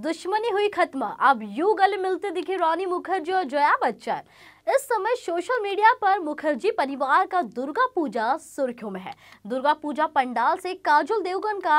दुश्मनी हुई खत्म अब यू गले मिलते दिखे रानी मुखर्जी और जया बच्चन इस समय सोशल मीडिया पर मुखर्जी परिवार का दुर्गा पूजा सुर्खियों में है दुर्गा पूजा पंडाल से काजल देवगन का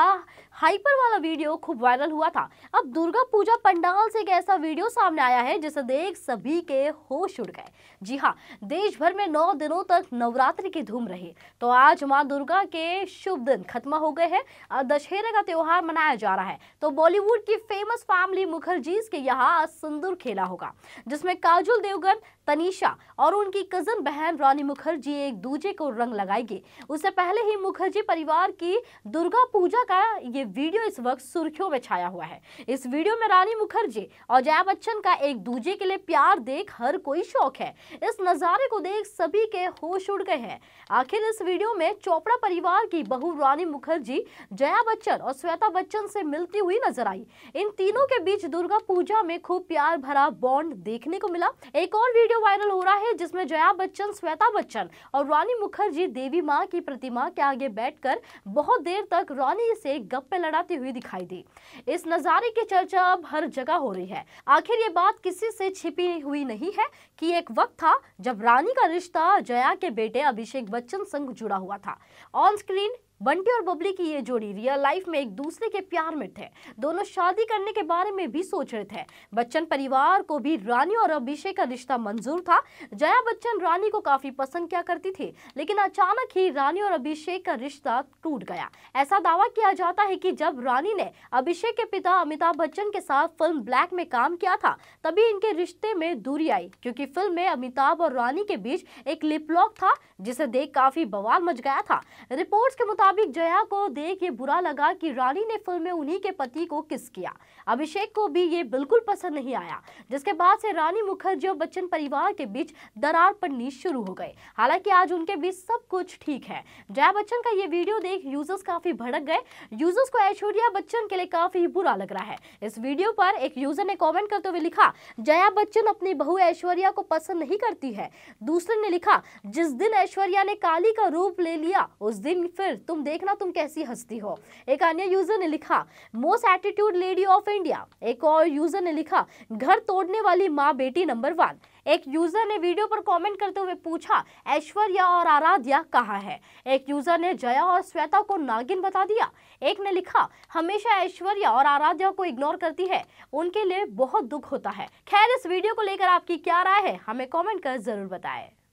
हाइपर वाला वीडियो खूब वायरल हुआ था अब दुर्गा पूजा पंडाल से एक ऐसा वीडियो सामने आया है जिसे देख सभी के होश उड़ गए जी हाँ देश भर में नौ दिनों तक नवरात्रि की धूम रही तो आज माँ दुर्गा के शुभ दिन खत्म हो गए हैं दशहरे का त्योहार मनाया जा रहा है तो बॉलीवुड की फेमस फैमिली मुखर्जी के यहाँ सिंदूर खेला होगा जिसमें काजुल देवगन तनिष ईशा और उनकी कजन बहन रानी मुखर्जी एक दूजे को रंग लगाएगी उससे पहले ही मुखर्जी परिवार की दुर्गा पूजा का ये वीडियो इस वक्त सुर्खियों में छाया हुआ है इस वीडियो में रानी मुखर्जी और जया बच्चन का एक दूजे के लिए प्यार देख हर कोई शौक है इस नज़ारे को देख सभी के होश उड़ गए हैं आखिर इस वीडियो में चोपड़ा परिवार की बहू रानी मुखर्जी जया बच्चन और श्वेता बच्चन से मिलती हुई नजर आई इन तीनों के बीच दुर्गा पूजा में खूब प्यार भरा बॉन्ड देखने को मिला एक और वीडियो वायरल वायरल हो रहा है जिसमें जया बच्चन श्वेता बच्चन और रानी मुखर्जी देवी माँ की प्रतिमा के आगे बैठकर बहुत देर तक रानी से गप्पे लड़ाती हुई दिखाई दी इस नज़ारे की चर्चा अब हर जगह हो रही है आखिर ये बात किसी से छिपी हुई नहीं है कि एक वक्त था जब रानी का रिश्ता जया के बेटे अभिषेक बच्चन संग जुड़ा हुआ था ऑन स्क्रीन बंटी और बबली की ये जोड़ी रियल लाइफ में एक दूसरे के प्यार में थे दोनों शादी करने के बारे में भी सोच रहे थे बच्चन परिवार को भी रानी और अभिषेक का रिश्ता मंजूर था जया बच्चन रानी को काफी पसंद क्या करती थी लेकिन अचानक ही रानी और अभिषेक का रिश्ता टूट गया ऐसा दावा किया जाता है कि जब रानी ने अभिषेक के पिता अमिताभ बच्चन के साथ फिल्म ब्लैक में काम किया था तभी इनके रिश्ते में दूरी आई क्योंकि फिल्म में अमिताभ और रानी के बीच एक लिपलॉक था जिसे देख काफी बवाल मच गया था रिपोर्ट्स के मुताबिक मुताबिक जया को देख ये बुरा लगा कि रानी ने फिल्म में उन्हीं के पति को किस किया अभिषेक को भी ये बिल्कुल पसंद नहीं आया जिसके बाद से रानी मुखर्जी और बच्चन परिवार के बीच दरार पड़नी शुरू हो गई हालांकि आज उनके बीच सब कुछ ठीक है जया बच्चन का ये वीडियो देख यूजर्स काफी भड़क गए यूजर्स को ऐश्वर्या बच्चन के लिए काफी बुरा लग रहा है इस वीडियो पर एक यूजर ने कॉमेंट करते हुए लिखा जया बच्चन अपनी बहु ऐश्वर्या को पसंद नहीं करती है दूसरे ने लिखा जिस दिन ऐश्वर्या ने काली का रूप ले लिया उस दिन फिर तो तुम देखना तुम कैसी हंसती हो एक अन्य यूजर ने लिखा most attitude lady of India एक और यूजर ने लिखा घर तोड़ने वाली माँ बेटी नंबर वन एक यूजर ने वीडियो पर कमेंट करते हुए पूछा ऐश्वर्या और आराध्या कहाँ है एक यूजर ने जया और श्वेता को नागिन बता दिया एक ने लिखा हमेशा ऐश्वर्या और आराध्या को इग्नोर करती है उनके लिए बहुत दुख होता है खैर इस वीडियो को लेकर आपकी क्या राय है हमें कॉमेंट कर जरूर बताएं